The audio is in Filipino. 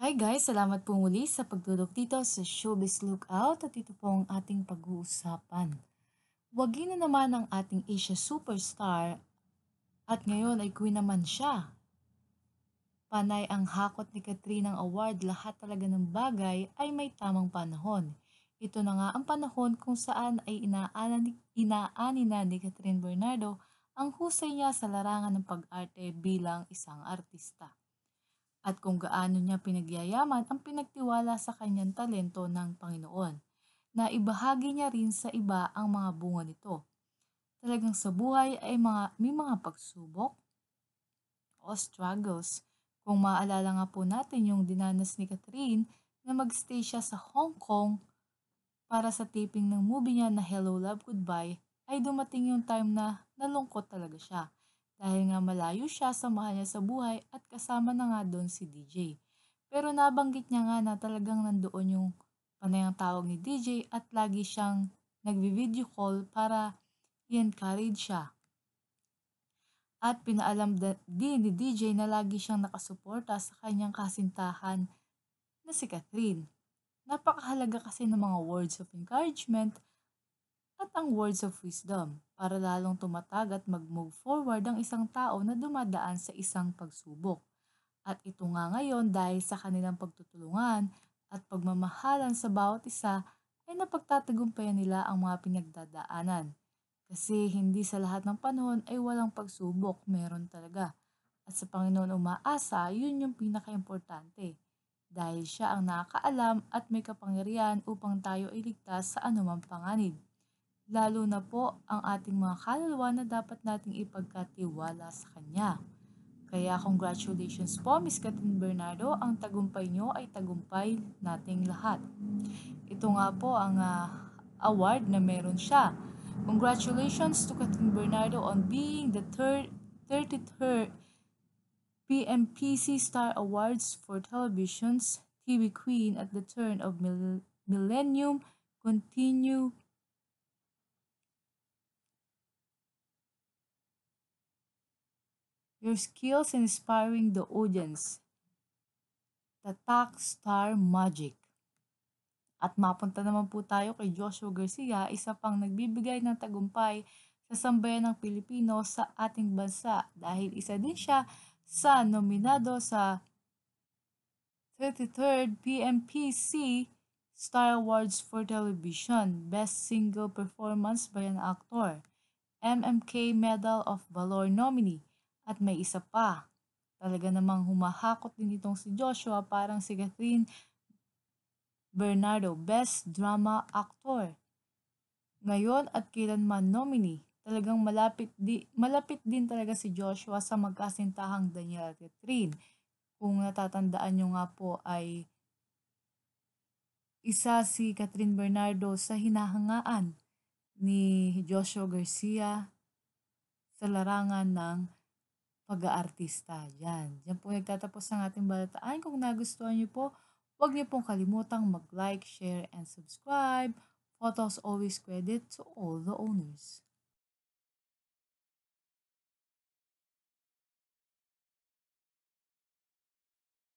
Hi guys! Salamat po muli sa pagtulog dito sa Showbiz Lookout at ito po ang ating pag-uusapan. Wagi na naman ang ating Asia superstar at ngayon ay queen naman siya. Panay ang hakot ni Katrina ng award lahat talaga ng bagay ay may tamang panahon. Ito na nga ang panahon kung saan ay inaani na ni Catherine Bernardo ang husay niya sa larangan ng pag-arte bilang isang artista at kung gaano niya pinagyayaman ang pinagtiwala sa kanyang talento ng Panginoon na ibahagi niya rin sa iba ang mga bunga nito. Talagang sa buhay ay mga, may mga pagsubok o struggles. Kung maaalala nga po natin yung dinanas ni Catherine na magstay siya sa Hong Kong para sa taping ng movie niya na Hello Love Goodbye ay dumating yung time na nalungkot talaga siya dahil nga malayo siya sa mahal niya sa buhay at kasama na nga doon si DJ. Pero nabanggit niya nga na talagang nandoon yung panayang tawag ni DJ at lagi siyang nagbi-video call para i-encourage siya. At pinaalam din ni DJ na lagi siyang nakasuporta sa kanyang kasintahan na si Catherine. Napakahalaga kasi ng mga words of encouragement at ang words of wisdom para lalong tumatag at mag-move forward ang isang tao na dumadaan sa isang pagsubok. At ito nga ngayon dahil sa kanilang pagtutulungan at pagmamahalan sa bawat isa ay napagtatagumpayan nila ang mga pinagdadaanan. Kasi hindi sa lahat ng panahon ay walang pagsubok, meron talaga. At sa Panginoon umaasa, yun yung pinaka-importante. Dahil siya ang nakakaalam at may kapangyarihan upang tayo ay ligtas sa anumang panganib lalo na po ang ating mga kaluluwa na dapat nating ipagkatiwala sa Kanya. Kaya congratulations po Miss Catherine Bernardo, ang tagumpay nyo ay tagumpay nating lahat. Ito nga po ang uh, award na meron siya. Congratulations to Catherine Bernardo on being the third, 33rd PMPC Star Awards for Television's TV Queen at the turn of mill millennium continue Your skills inspiring the audience. Tatak Star Magic. At mapunta naman po tayo kay Joshua Garcia, isa pang nagbibigay ng tagumpay sa sambayan ng Pilipino sa ating bansa dahil isa din siya sa nominado sa 33rd PMPC Star Awards for Television Best Single Performance by an Actor MMK Medal of Valor nominee at may isa pa. Talaga namang humahakot din itong si Joshua parang si Catherine Bernardo, Best Drama Actor. Ngayon at kailanman nominee, talagang malapit, di, malapit din talaga si Joshua sa magkasintahang Daniel at Catherine. Kung natatandaan nyo nga po ay isa si Catherine Bernardo sa hinahangaan ni Joshua Garcia sa larangan ng pag-aartista. Yan. Yan po nagtatapos ang ating balataan. Kung nagustuhan niyo po, huwag niyo pong kalimutang mag-like, share, and subscribe. Photos always credit to all the owners.